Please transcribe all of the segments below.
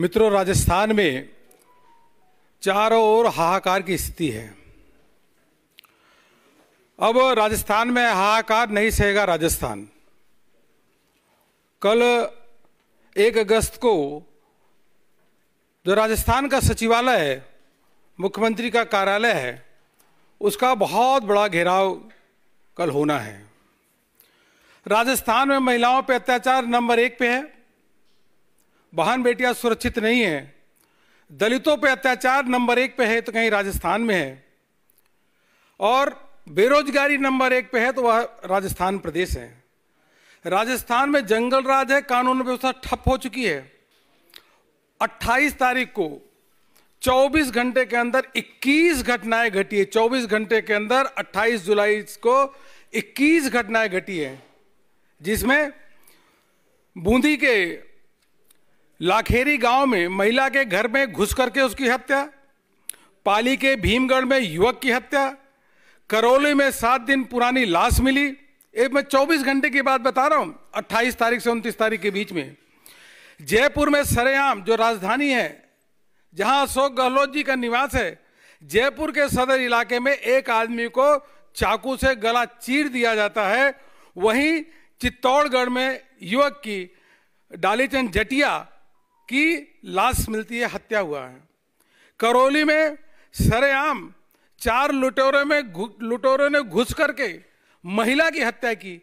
मित्रों राजस्थान में चारों ओर हाहाकार की स्थिति है अब राजस्थान में हाहाकार नहीं सहेगा राजस्थान कल एक अगस्त को जो राजस्थान का सचिवालय है मुख्यमंत्री का कार्यालय है उसका बहुत बड़ा घेराव कल होना है राजस्थान में महिलाओं पर अत्याचार नंबर एक पे है बहन बेटियां सुरक्षित नहीं है दलितों पे अत्याचार नंबर एक पे है तो कहीं राजस्थान में है और बेरोजगारी नंबर एक पे है तो वह राजस्थान प्रदेश है राजस्थान में जंगल राज है कानून व्यवस्था ठप हो चुकी है 28 तारीख को 24 घंटे के अंदर 21 घटनाएं घटी है 24 घंटे के अंदर 28 जुलाई को 21 घटनाएं घटी है जिसमें बूंदी के लाखेरी गांव में महिला के घर में घुस करके उसकी हत्या पाली के भीमगढ़ में युवक की हत्या करौली में सात दिन पुरानी लाश मिली ये मैं 24 घंटे की बात बता रहा हूँ 28 तारीख से 29 तारीख के बीच में जयपुर में सरेआम जो राजधानी है जहाँ अशोक गहलोत जी का निवास है जयपुर के सदर इलाके में एक आदमी को चाकू से गला चीर दिया जाता है वहीं चित्तौड़गढ़ में युवक की डालीचंद जटिया की लाश मिलती है हत्या हुआ है करौली में सरेआम चार लुटेरों में लुटेरों ने घुस करके महिला की हत्या की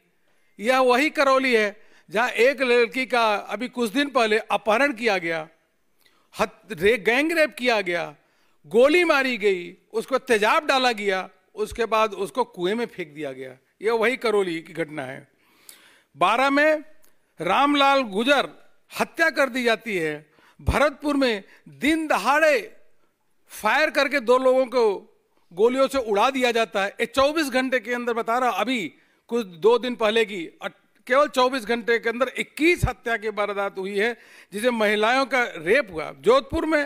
यह वही करौली है जहां एक लड़की का अभी कुछ दिन पहले अपहरण किया गया रे, गैंग रेप किया गया गोली मारी गई उसको तेजाब डाला गया उसके बाद उसको कुएं में फेंक दिया गया यह वही करौली की घटना है बारह में रामलाल गुजर हत्या कर दी जाती है भरतपुर में दिन दहाड़े फायर करके दो लोगों को गोलियों से उड़ा दिया जाता है ये 24 घंटे के अंदर बता रहा अभी कुछ दो दिन पहले की केवल 24 घंटे के अंदर 21 हत्या की वारदात हुई है जिसे महिलाओं का रेप हुआ जोधपुर में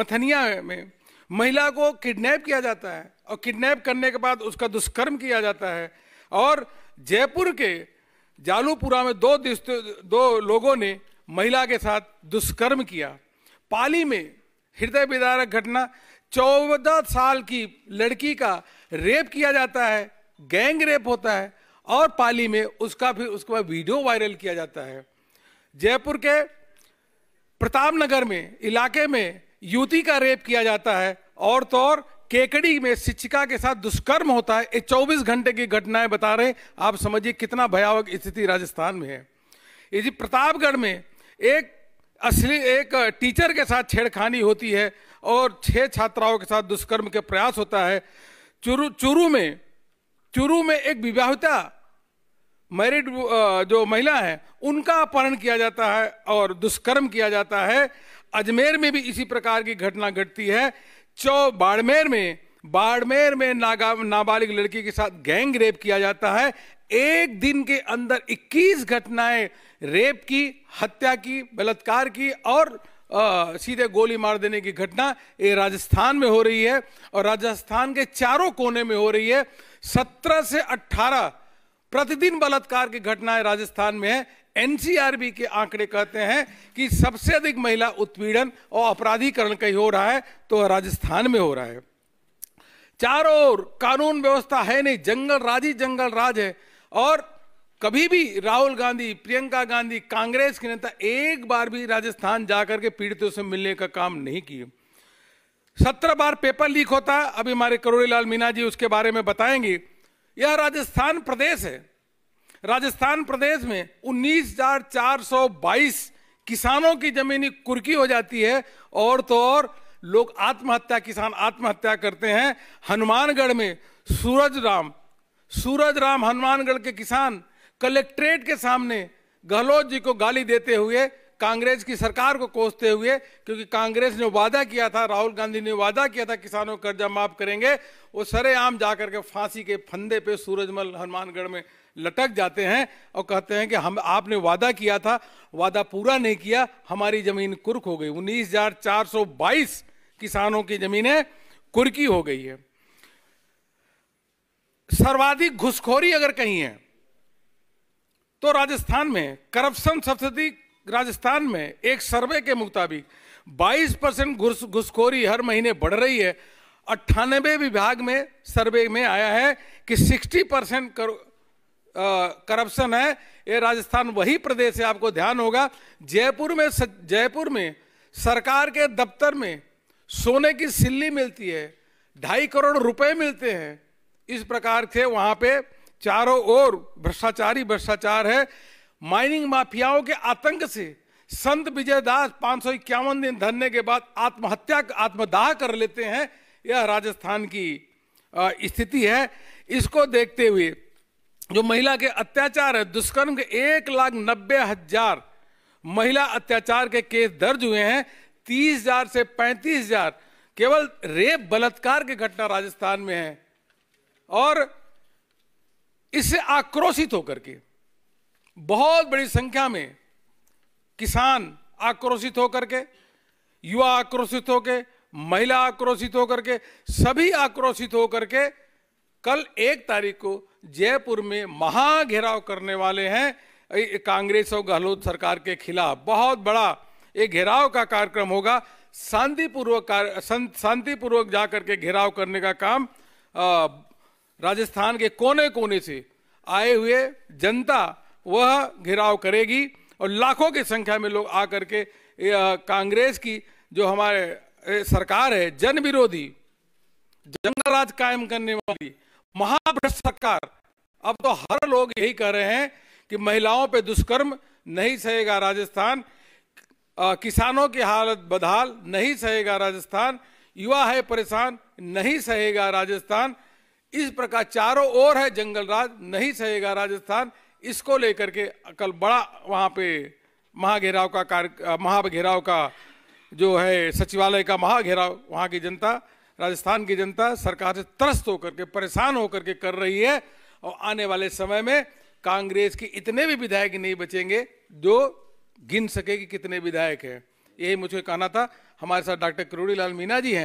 मथनिया में महिला को किडनैप किया जाता है और किडनैप करने के बाद उसका दुष्कर्म किया जाता है और जयपुर के जालूपुरा में दो दो लोगों ने महिला के साथ दुष्कर्म किया पाली में हृदय विदारक घटना चौदह साल की लड़की का रेप किया जाता है गैंग रेप होता है और पाली में उसका फिर उसके बाद वीडियो वायरल किया जाता है जयपुर के प्रताप नगर में इलाके में युवती का रेप किया जाता है और तो और केकड़ी में शिक्षिका के साथ दुष्कर्म होता है ये 24 घंटे की घटनाएं बता रहे आप समझिए कितना भयावह स्थिति राजस्थान में है जी प्रतापगढ़ में एक असली एक टीचर के साथ छेड़खानी होती है और छह छात्राओं के साथ दुष्कर्म के प्रयास होता है चुरू चुरू में चुरू में एक विवाहिता मैरिड जो महिला है उनका अपहरण किया जाता है और दुष्कर्म किया जाता है अजमेर में भी इसी प्रकार की घटना घटती है चौ बाड़मेर में बाड़मेर में नागा नाबालिग लड़की के साथ गैंग रेप किया जाता है एक दिन के अंदर 21 घटनाएं रेप की हत्या की बलात्कार की और आ, सीधे गोली मार देने की घटना ये राजस्थान में हो रही है और राजस्थान के चारों कोने में हो रही है 17 से 18 प्रतिदिन बलात्कार की घटनाएं राजस्थान में है एनसीआरबी के आंकड़े कहते हैं कि सबसे अधिक महिला उत्पीड़न और अपराधीकरण कहीं हो रहा है तो राजस्थान में हो रहा है चारों कानून व्यवस्था है नहीं जंगल राज ही जंगल राज है और कभी भी राहुल गांधी प्रियंका गांधी कांग्रेस के नेता एक बार भी राजस्थान जाकर के पीड़ितों से मिलने का काम नहीं किए सत्रह बार पेपर लीक होता अभी हमारे करोड़ीलाल मीना जी उसके बारे में बताएंगे यह राजस्थान प्रदेश है राजस्थान प्रदेश में उन्नीस किसानों की जमीनी कुर्की हो जाती है और तो और लोग आत्महत्या किसान आत्महत्या करते हैं हनुमानगढ़ में सूरज राम सूरज राम हनुमानगढ़ के किसान कलेक्ट्रेट के सामने गहलोत जी को गाली देते हुए कांग्रेस की सरकार को कोसते हुए क्योंकि कांग्रेस ने वादा किया था राहुल गांधी ने वादा किया था किसानों का कर्जा माफ करेंगे वो सरेआम जाकर के फांसी के फंदे पे सूरजमल हनुमानगढ़ में लटक जाते हैं और कहते हैं कि हम आपने वादा किया था वादा पूरा नहीं किया हमारी जमीन कुर्क हो गई उन्नीस किसानों की जमीनें कुर्की हो गई है सर्वाधिक घुसखोरी अगर कहीं है तो राजस्थान में करप्शन सबसे अधिक राजस्थान में एक सर्वे के मुताबिक 22 परसेंट घुसखोरी हर महीने बढ़ रही है अट्ठानबे विभाग में सर्वे में आया है कि 60 परसेंट करप्शन है ये राजस्थान वही प्रदेश है आपको ध्यान होगा जयपुर में जयपुर में सरकार के दफ्तर में सोने की सिल्ली मिलती है ढाई करोड़ रुपए मिलते हैं इस प्रकार से वहां पे चारों ओर भ्रष्टाचारी भ्रष्टाचार है माइनिंग माफियाओं के आतंक से संत विजय दास पांच सौ इक्यावन दिन धरने के बाद आत्महत्या आत्मदाह कर लेते हैं यह राजस्थान की स्थिति है इसको देखते हुए जो महिला के अत्याचार है दुष्कर्म के एक लाख नब्बे हजार महिला अत्याचार के केस दर्ज हुए हैं तीस हजार से पैंतीस हजार केवल रेप बलात्कार की घटना राजस्थान में है और इससे आक्रोशित होकर के बहुत बड़ी संख्या में किसान आक्रोशित होकर के युवा आक्रोशित होकर महिला आक्रोशित होकर के सभी आक्रोशित होकर के कल एक तारीख को जयपुर में महाघेराव करने वाले हैं कांग्रेस और गहलोत सरकार के खिलाफ बहुत बड़ा एक घेराव का कार्यक्रम होगा शांतिपूर्वक शांतिपूर्वक जाकर के घेराव करने का काम आ, राजस्थान के कोने कोने से आए हुए जनता वह घेराव करेगी और लाखों की संख्या में लोग आकर के कांग्रेस की जो हमारे सरकार है जन विरोधी जंगल राज कायम करने वाली महाभ्रष्ट सरकार अब तो हर लोग यही कह रहे हैं कि महिलाओं पे दुष्कर्म नहीं सहेगा राजस्थान किसानों की हालत बदहाल नहीं सहेगा राजस्थान युवा है परेशान नहीं सहेगा राजस्थान इस प्रकार चारों ओर है जंगल राज नहीं सहेगा राजस्थान इसको लेकर के कल बड़ा वहां पे महाघेराव का कार्य महाघेराव का जो है सचिवालय का महाघेराव वहां की जनता राजस्थान की जनता सरकार से त्रस्त होकर के परेशान होकर के कर रही है और आने वाले समय में कांग्रेस के इतने भी विधायक नहीं बचेंगे जो गिन सके कि कितने विधायक हैं यही मुझे कहना था हमारे साथ डॉक्टर किरोड़ी लाल मीना जी हैं